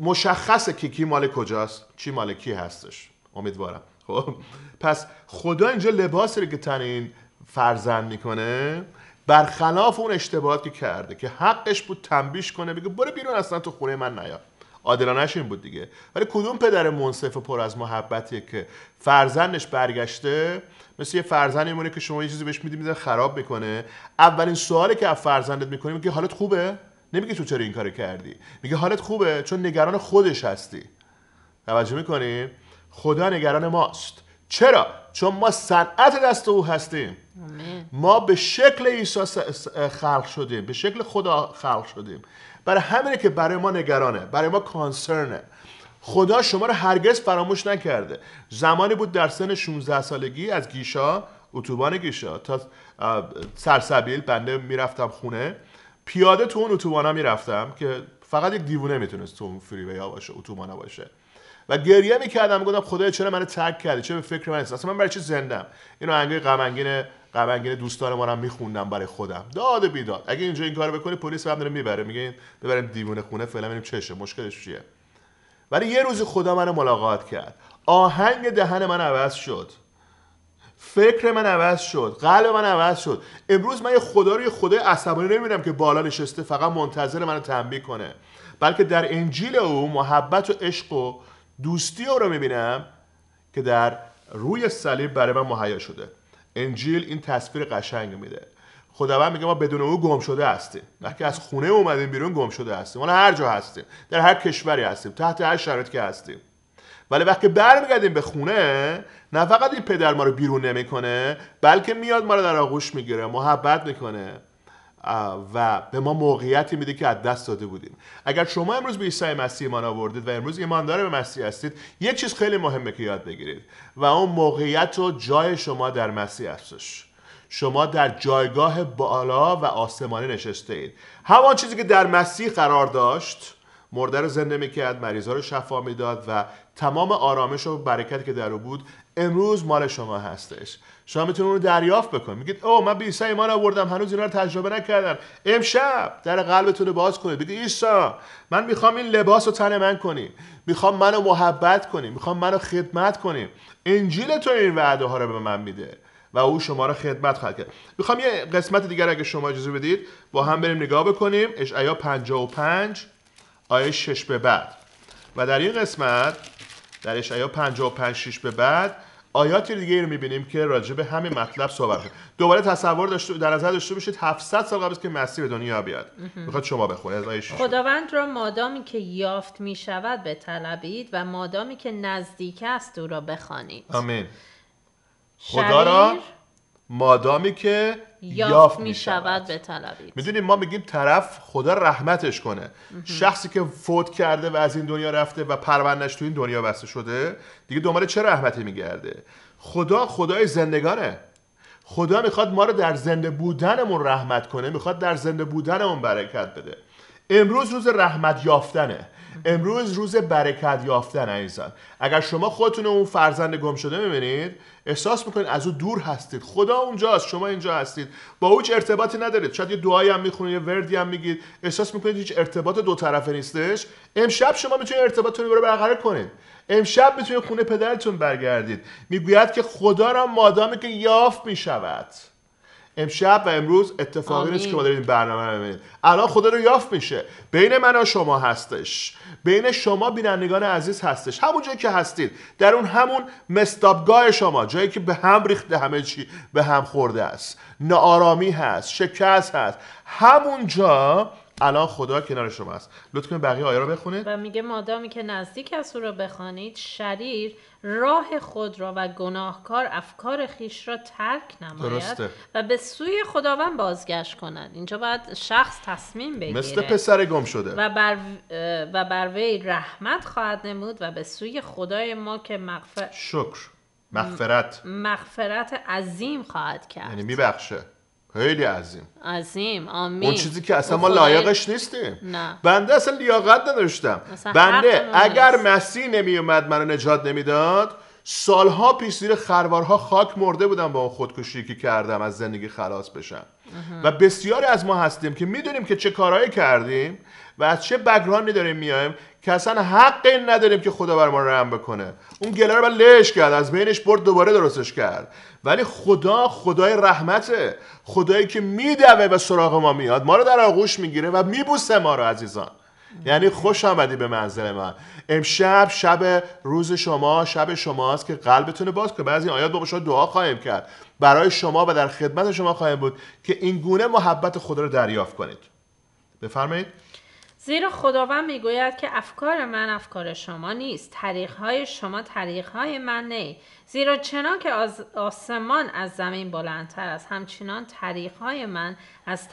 مشخصه که کی مال کجاست چی مال کی هستش امیدوارم خب پس خدا اینجا لباسی رو که تن این فرزند میکنه برخلاف اون اشتباهاتی کرده که حقش بود تنبیش کنه بگه برو بیرون اصلا تو خونه من نیا عادلانش این بود دیگه ولی کدوم پدر منصف و پر از محبتیه که فرزندش برگشته مثل یه فرزند میمونه که شما یه چیزی بهش میدی میده خراب میکنه اولین سوالی که از فرزندت میکنی میگه حالت خوبه نمیگه تو چرا این کارو کردی میگه حالت خوبه چون نگران خودش هستی توجه میکنی خدا نگران ماست چرا چون ما صنعت دست او هستیم ما به شکل عیسی خلق شدیم به شکل خدا خلق شدیم برای همینه که برای ما نگرانه برای ما کانسرنه خدا شما رو هرگز فراموش نکرده زمانی بود در سن 16 سالگی از گیشا اتوبان گیشا تا سرسبیل بنده میرفتم خونه پیاده تو اون اتوبانا میرفتم که فقط یک دیوونه میتونست تو اون فریوی ها باشه اتوبانا باشه و گریه میکردم میگفتم خدایا چرا منو ترک کردی چرا به فکر من نیست اصلا من برای چی زندم اینو انگلی غم قمنگین دوستان ما هم میخوندم برای خودم داد بیداد اگه اینجا این کار بکنی پلیس هم داره میبره میگه ببریم دیوونه خونه فعلا ببینیم چشه مشکلش چیه ولی یه روز خدا من رو ملاقات کرد آهنگ دهن من عوض شد فکر من عوض شد قلب من عوض شد امروز من یه خدا رو یه خدای عصبانی نمیبینم که بالا نشسته فقط منتظر منو تنبیه کنه بلکه در انجیل او محبت و عشق و دوستی او رو میبینم که در روی صلیب برای من مهیا شده انجیل این تصویر قشنگ میده خداوند میگه ما بدون او گم شده هستیم وقتی از خونه اومدیم بیرون گم شده هستیم ما هر جا هستیم در هر کشوری هستیم تحت هر شرایطی که هستیم ولی وقتی برمیگردیم به خونه نه فقط این پدر ما رو بیرون نمیکنه بلکه میاد ما رو در آغوش میگیره محبت میکنه و به ما موقعیتی میده که از دست داده بودیم اگر شما امروز به عیسی مسیح ایمان آوردید و امروز ایماندار به مسیح هستید یک چیز خیلی مهمه که یاد بگیرید و اون موقعیت و جای شما در مسیح هستش شما در جایگاه بالا و آسمانی نشسته اید همان چیزی که در مسیح قرار داشت مرده رو زنده میکرد مریضا رو شفا میداد و تمام آرامش و برکتی که در او بود امروز مال شما هستش شما میتونید اون رو دریافت بکنید میگید او من به عیسی ایمان آوردم هنوز اینا رو تجربه نکردم امشب در قلبتون رو باز کنید بگید عیسی من میخوام این لباس رو تن من کنی میخوام منو محبت کنی میخوام منو خدمت کنی انجیل تو این وعده ها رو به من میده و او شما رو خدمت خواهد کرد میخوام یه قسمت دیگر اگه شما اجازه بدید با هم بریم نگاه بکنیم اشعیا 55 آیه 6 به بعد و در این قسمت در اشعیا 55 6 به بعد آیات دیگه ای رو میبینیم که راجع به همین مطلب صحبت دوباره تصور داشته در نظر داشته باشید 700 سال قبل که مسیح به دنیا بیاد میخواد شما بخونید خداوند را مادامی که یافت میشود به طلبید و مادامی که نزدیک است او را بخوانید آمین خدا را مادامی که یافت می شود به طلبید میدونیم ما میگیم طرف خدا رحمتش کنه شخصی که فوت کرده و از این دنیا رفته و پروندش تو این دنیا بسته شده دیگه دوباره چه رحمتی میگرده خدا خدای زندگانه خدا میخواد ما رو در زنده بودنمون رحمت کنه میخواد در زنده بودنمون برکت بده امروز روز رحمت یافتنه امروز روز برکت یافتن عزیزان اگر شما خودتون اون فرزند گم شده میبینید احساس میکنید از او دور هستید خدا اونجاست شما اینجا هستید با او هیچ ارتباطی ندارید شاید یه دعایی هم میخونید یه وردی هم میگید احساس میکنید هیچ ارتباط دو طرفه نیستش امشب شما میتونید ارتباطتون رو برقرار کنید امشب میتونید خونه پدرتون برگردید میگوید که خدا را مادامی که یافت میشود امشب و امروز اتفاقی نیست که ما داریم برنامه رو الان خدا رو یافت میشه بین من و شما هستش بین شما بینندگان عزیز هستش همون جایی که هستید در اون همون مستابگاه شما جایی که به هم ریخته همه چی به هم خورده است ناآرامی هست شکست هست همونجا الان خدا کنار شما است لطف کنید بقیه آیه رو بخونید و میگه مادامی که نزدیک است او رو بخوانید شریر راه خود را و گناهکار افکار خیش را ترک نماید و به سوی خداوند بازگشت کند اینجا باید شخص تصمیم بگیره مثل پسر گم شده و بر و بر وی رحمت خواهد نمود و به سوی خدای ما که مغفر شکر مغفرت مغفرت عظیم خواهد کرد یعنی میبخشه خیلی عظیم عظیم آمین اون چیزی که اصلا ما لایقش نیستیم نه. بنده اصلا لیاقت نداشتم بنده اگر مسیح اومد منو نجات نمیداد سالها پیش زیر خروارها خاک مرده بودم با اون خودکشی که کردم از زندگی خلاص بشم و بسیاری از ما هستیم که میدونیم که چه کارهایی کردیم و از چه بگران داریم میایم که اصلا حق این نداریم که خدا بر ما رحم بکنه اون گله رو لش کرد از بینش برد دوباره درستش کرد ولی خدا خدای رحمته خدایی که میدوه و سراغ ما میاد ما رو در آغوش میگیره و میبوسه ما رو عزیزان یعنی خوش آمدی به منزل من امشب شب روز شما شب شماست که قلبتون باز کنه بعضی آیات با شما دعا خواهیم کرد برای شما و در خدمت شما خواهیم بود که این گونه محبت خدا رو دریافت کنید بفرمایید زیرا خداوند میگوید که افکار من افکار شما نیست های شما های من نه زیرا چنان که آسمان از زمین بلندتر است همچنان های من از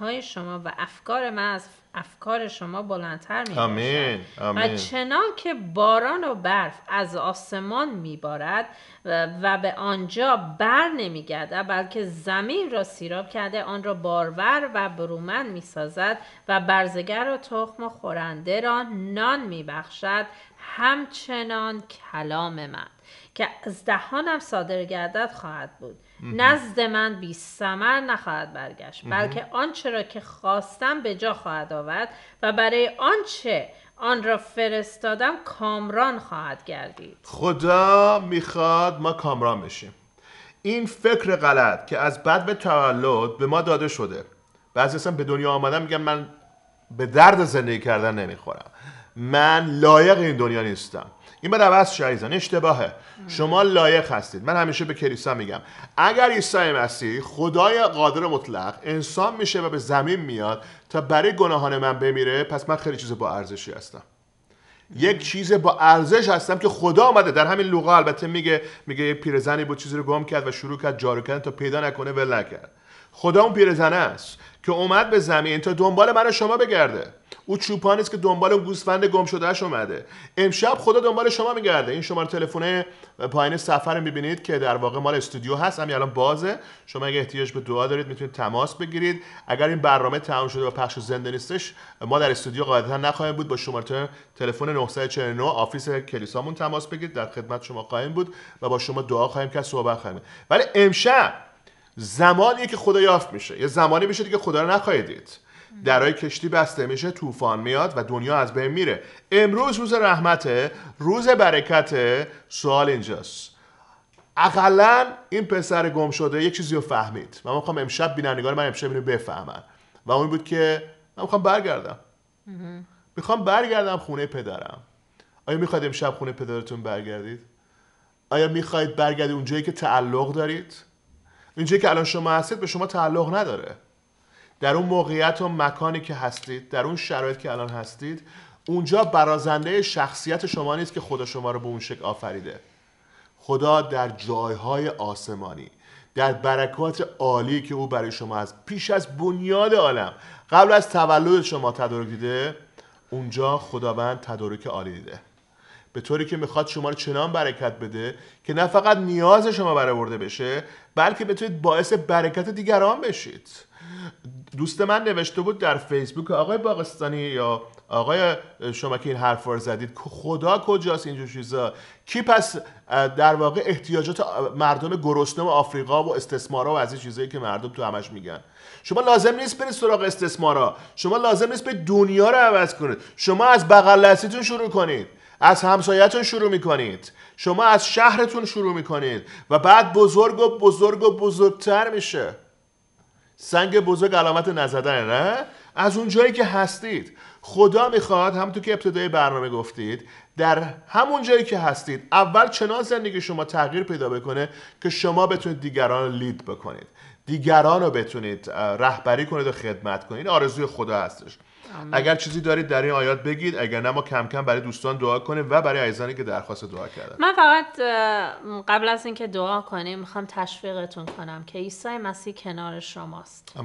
های شما و افکار من از افکار شما بلندتر می آمین. آمین. و چنان که باران و برف از آسمان میبارد و, به آنجا بر نمی بلکه زمین را سیراب کرده آن را بارور و برومن می سازد و برزگر و تخم و خورنده را نان میبخشد، همچنان کلام من که از دهانم صادر گردد خواهد بود نزد من بی سمر نخواهد برگشت بلکه آنچه را که خواستم به جا خواهد آورد و برای آنچه آن را فرستادم کامران خواهد گردید خدا میخواد ما کامران بشیم این فکر غلط که از بد به تولد به ما داده شده بعضی اصلا به دنیا آمدن میگن من به درد زندگی کردن نمیخورم من لایق این دنیا نیستم این به عوض شایزان اشتباهه شما لایق هستید من همیشه به کلیسا میگم اگر عیسی مسیح خدای قادر مطلق انسان میشه و به زمین میاد تا برای گناهان من بمیره پس من خیلی چیز با ارزشی هستم یک چیز با ارزش هستم که خدا آمده در همین لوقا البته میگه میگه یه پیرزنی بود چیزی رو گم کرد و شروع کرد جارو کردن تا پیدا نکنه ول نکرد خدا اون پیرزنه است که اومد به زمین تا دنبال من شما بگرده او چوپانی است که دنبال گوسفند گم شدهش اومده امشب خدا دنبال شما میگرده این شماره تلفن پایین سفر میبینید که در واقع مال استودیو هست همین الان بازه شما اگه احتیاج به دعا دارید میتونید تماس بگیرید اگر این برنامه تمام شده و پخش زنده نیستش ما در استودیو قاعدتا نخواهیم بود با شماره تلفن 949 آفیس کلیسامون تماس بگیرید در خدمت شما قائم بود و با شما دعا خواهیم کرد صحبت خواهیم ولی امشب زمانیه که خدا یافت میشه یه زمانی میشه دیگه خدا رو دید درای کشتی بسته میشه طوفان میاد و دنیا از بین میره امروز روز رحمته روز برکت سوال اینجاست اقلا این پسر گم شده یک چیزی رو فهمید من میخوام امشب بینندگان من امشب اینو بفهمن و اون بود که من میخوام برگردم میخوام برگردم خونه پدرم آیا میخواید امشب خونه پدرتون برگردید آیا میخواید برگردید اونجایی که تعلق دارید اینجایی که الان شما هستید به شما تعلق نداره در اون موقعیت و مکانی که هستید در اون شرایط که الان هستید اونجا برازنده شخصیت شما نیست که خدا شما رو به اون شکل آفریده خدا در جایهای آسمانی در برکات عالی که او برای شما از پیش از بنیاد عالم قبل از تولد شما تدارک دیده اونجا خداوند تدارک عالی دیده به طوری که میخواد شما رو چنان برکت بده که نه فقط نیاز شما برآورده بشه بلکه بتونید باعث برکت دیگران بشید دوست من نوشته بود در فیسبوک آقای باقستانی یا آقای شما که این حرف رو زدید خدا کجاست اینجور چیزا کی پس در واقع احتیاجات مردم گرسنه و آفریقا و استثمارا و از این چیزایی که مردم تو همش میگن شما لازم نیست برید سراغ استثمارا شما لازم نیست به دنیا رو عوض کنید شما از بغل شروع کنید از همسایتون شروع میکنید شما از شهرتون شروع میکنید و بعد بزرگ و بزرگ و بزرگتر میشه سنگ بزرگ علامت نزدن نه از اون جایی که هستید خدا میخواد همونطور که ابتدای برنامه گفتید در همون جایی که هستید اول چنان زندگی شما تغییر پیدا بکنه که شما بتونید دیگران رو لید بکنید دیگران رو بتونید رهبری کنید و خدمت کنید آرزوی خدا هستش اگر چیزی دارید در این آیات بگید اگر نه ما کم کم برای دوستان دعا کنیم و برای عزیزانی که درخواست دعا کردن من فقط قبل از اینکه دعا کنیم میخوام تشویقتون کنم که عیسی مسیح کنار شماست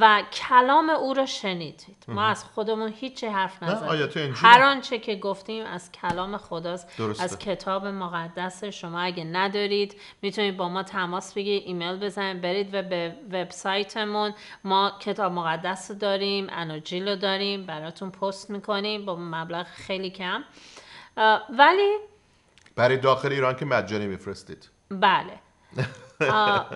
و کلام او رو شنیدید ما از خودمون هیچ حرف نزدیم هر آنچه که گفتیم از کلام خداست درسته. از کتاب مقدس شما اگه ندارید میتونید با ما تماس بگیرید ایمیل بزنید برید و به وبسایتمون ما کتاب مقدس داریم انجیل داریم میبریم براتون پست میکنیم با مبلغ خیلی کم ولی برای داخل ایران که مجانی میفرستید بله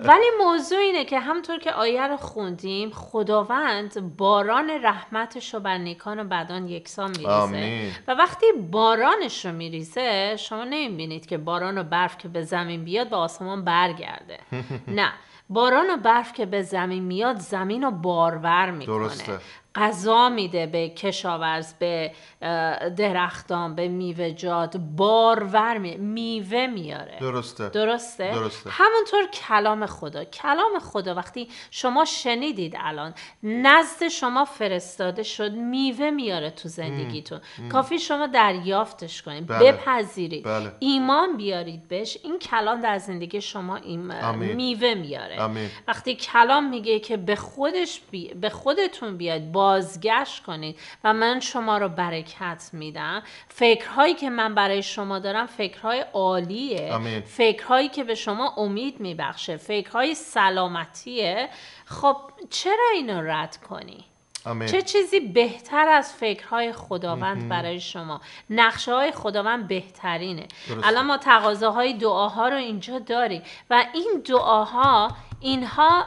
ولی موضوع اینه که همطور که آیه رو خوندیم خداوند باران رحمتش رو بر نیکان و بدان یکسان میریزه و وقتی بارانش رو میریزه شما نمیبینید که باران و برف که به زمین بیاد به آسمان برگرده نه باران و برف که به زمین میاد زمین رو بارور میکنه درسته. قضا میده به کشاورز به درختان به میوه‌جات، بارور می... میوه میاره درسته. درسته همونطور کلام خدا کلام خدا وقتی شما شنیدید الان نزد شما فرستاده شد میوه میاره تو زندگیتون کافی شما دریافتش کنید بله. بپذیرید بله. ایمان بیارید بهش این کلام در زندگی شما این میوه میاره وقتی کلام میگه که به خودش بی... به خودتون بیاد با بازگشت کنید و من شما رو برکت میدم فکرهایی که من برای شما دارم فکرهای عالیه امید. فکرهایی که به شما امید میبخشه فکرهای سلامتیه خب چرا اینو رد کنی؟ چه چیزی بهتر از فکرهای خداوند برای شما نقشه های خداوند بهترینه الان ما تقاضاهای دعاها رو اینجا داریم و این دعاها اینها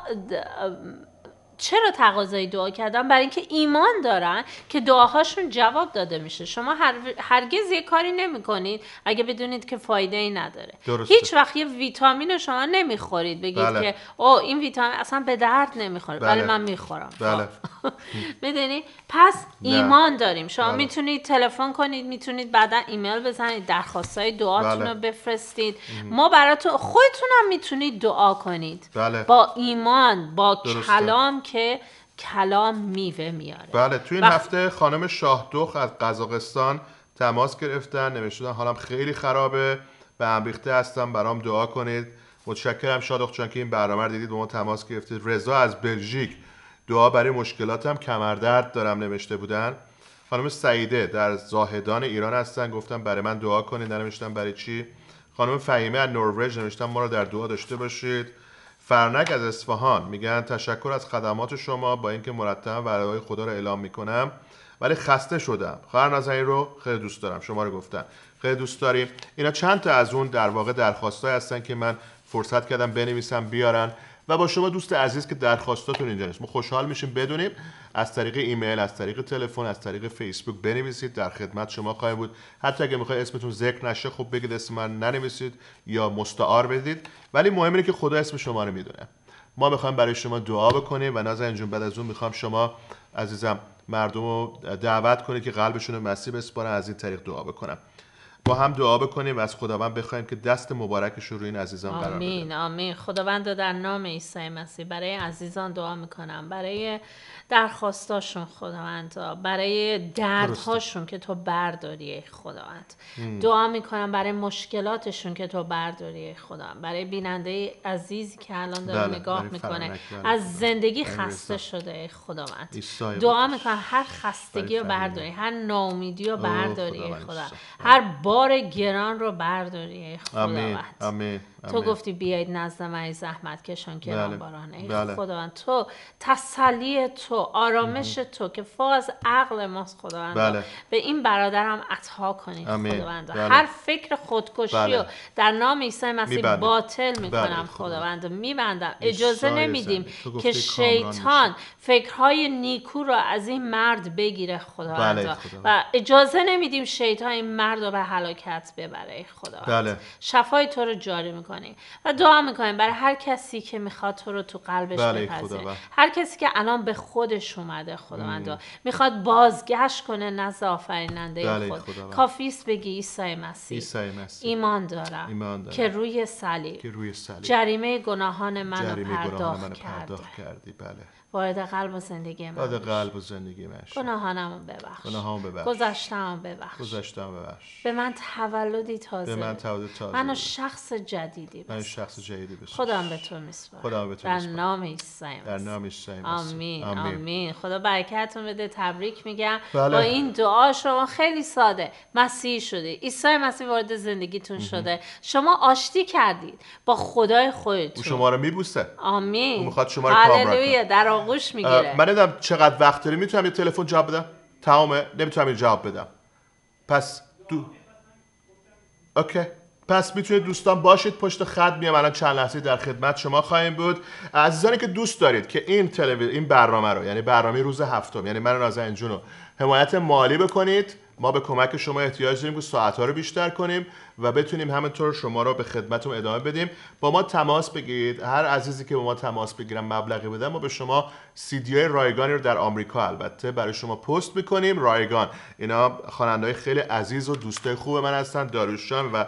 چرا تقاضای دعا کردن برای اینکه ایمان دارن که دعاهاشون جواب داده میشه شما هرگز یه کاری نمیکنید اگه بدونید که فایده ای نداره درسته. هیچ وقت یه ویتامین رو شما نمیخورید بگید بله. که او این ویتامین اصلا به درد نمیخوره بله. ولی من میخورم بله. خب. میدونی پس ایمان داریم شما بله. میتونید تلفن کنید میتونید بعدا ایمیل بزنید های دعاتون بله. رو بفرستید ما براتون خودتونم میتونید دعا کنید بله. با ایمان با درسته. کلام که کلام میوه میاره بله توی این هفته خانم شاهدخ از قزاقستان تماس گرفتن نوشتن حالم خیلی خرابه به انبیخته هستم برام دعا کنید متشکرم شادخ چون که این برنامه رو دیدید به ما تماس گرفتید رضا از بلژیک دعا برای مشکلاتم کمردرد دارم نوشته بودن خانم سعیده در زاهدان ایران هستن گفتم برای من دعا کنید نمیشدن برای چی خانم فهیمه از نروژ نوشتم ما رو در دعا داشته باشید فرنگ از اصفهان میگن تشکر از خدمات شما با اینکه مرتب برای خدا رو اعلام میکنم ولی خسته شدم خواهر نازنین رو خیلی دوست دارم شما رو گفتن خیلی دوست داریم اینا چند تا از اون در واقع درخواستای هستن که من فرصت کردم بنویسم بیارن و با شما دوست عزیز که درخواستاتون اینجا نیست ما خوشحال میشیم بدونیم از طریق ایمیل از طریق تلفن از طریق فیسبوک بنویسید در خدمت شما خواهیم بود حتی اگه میخواید اسمتون ذکر نشه خب بگید اسم من ننویسید یا مستعار بدید ولی مهم اینه که خدا اسم شما رو میدونه ما میخوایم برای شما دعا بکنیم و نازنین جون بعد از اون میخوام شما عزیزم مردم رو دعوت کنید که قلبشون رو مسیح بسپارن از این طریق دعا بکنم با هم دعا بکنیم و از خداوند بخوایم که دست مبارکش رو این عزیزان قرار بده آمین آمین خداوند در نام عیسی مسیح برای عزیزان دعا میکنم برای درخواستاشون خداوند برای دردهاشون که تو برداری خداوند دعا میکنم برای مشکلاتشون که تو برداری خداوند برای بیننده عزیزی که الان داره بله، نگاه میکنه بله، از زندگی خسته شده خداوند دعا میکنم هر خستگی رو برداری هر ناامیدی رو برداری خدا هر بار گران رو برداری خداوند آمین آمین تو گفتی بیایید نزد من زحمت کشان که بله. باران بله. خداوند تو تسلی تو آرامش تو که فوق از عقل ماست خداوند بله. به این برادرم عطا کنید خداوند بله. هر فکر خودکشی و در نام عیسی مسیح باطل کنم خداوند میبندم اجازه نمیدیم که شیطان فکرهای نیکو را از این مرد بگیره خداوند و اجازه نمیدیم شیطان این مرد رو به هلاکت ببره خداوند شفای تو رو جاری میکنم و دعا میکنیم برای هر کسی که میخواد تو رو تو قلبش بله، بپذیره هر کسی که الان به خودش اومده خدا میخواد بازگشت کنه نزد آفریننده بله، خود کافیست بگی عیسی مسیح ایمان دارم, ایمان دارم. که روی صلیب جریمه گناهان منو پرداخت, پرداخت کردی بله وارد قلب و زندگی من وارد قلب و زندگی من گناهانم ببخش گناهام ببخش گذشتم ببخش گذشتم ببخش به من تولدی تازه به من تولد تازه منو شخص جدیدی بس. من شخص جدیدی بس. خودم به تو میسپارم خدا به تو در نام عیسی در نام عیسی آمین. آمین آمین خدا برکتتون بده تبریک میگم بله. با این دعا شما خیلی ساده مسیح شده عیسی مسیح وارد زندگیتون شده شما آشتی کردید با خدای خودتون او شما رو میبوسه آمین میخواد شما رو کامل در آغوش میگیره من نمیدونم چقدر وقت داری میتونم یه تلفن جواب بدم تمامه نمیتونم یه جواب بدم پس دو اوکی پس میتونید دوستان باشید پشت خط میام الان چند لحظه در خدمت شما خواهیم بود عزیزانی که دوست دارید که این تلویزیون این برنامه رو یعنی برنامه روز هفتم یعنی من از رو حمایت مالی بکنید ما به کمک شما احتیاج داریم که ها رو بیشتر کنیم و بتونیم همینطور شما را به خدمتون ادامه بدیم با ما تماس بگیرید هر عزیزی که با ما تماس بگیرم مبلغی بدن ما به شما سیدی رایگانی رو در آمریکا البته برای شما پست میکنیم رایگان اینا های خیلی عزیز و دوستای خوب من هستن داروشان و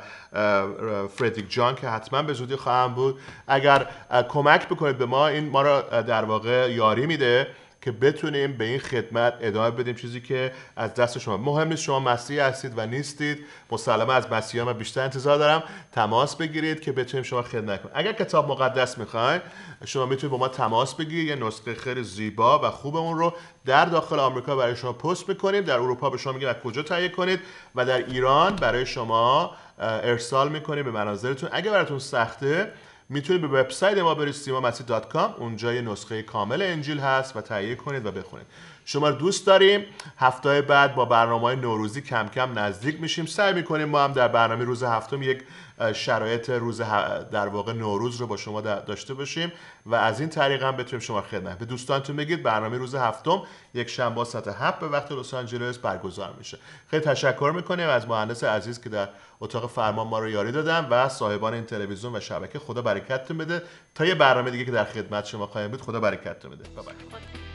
فردریک جان که حتما به زودی خواهم بود اگر کمک بکنید به ما این ما را در واقع یاری میده که بتونیم به این خدمت ادامه بدیم چیزی که از دست شما مهم نیست شما مسیح هستید و نیستید مسلما از مسیحیان من بیشتر انتظار دارم تماس بگیرید که بتونیم شما خدمت کنیم اگر کتاب مقدس میخواین شما میتونید با ما تماس بگیرید یه نسخه خیلی زیبا و اون رو در داخل آمریکا برای شما پست میکنیم در اروپا به شما میگیم از کجا تهیه کنید و در ایران برای شما ارسال میکنیم به مناظرتون اگر براتون سخته میتونید به وبسایت ما برید کام اونجا یه نسخه کامل انجیل هست و تهیه کنید و بخونید شما دوست داریم هفته بعد با برنامه های نوروزی کم کم نزدیک میشیم سعی میکنیم ما هم در برنامه روز هفتم یک شرایط روز در واقع نوروز رو با شما داشته باشیم و از این طریق هم بتونیم شما خدمت به دوستانتون بگید برنامه روز هفتم یک شنبه ساعت 7 به وقت لس آنجلس برگزار میشه خیلی تشکر میکنیم از مهندس عزیز که در اتاق فرمان ما رو یاری دادن و صاحبان این تلویزیون و شبکه خدا برکتتون بده تا یه برنامه دیگه که در خدمت شما خواهیم بود خدا برکتتون بده بابا.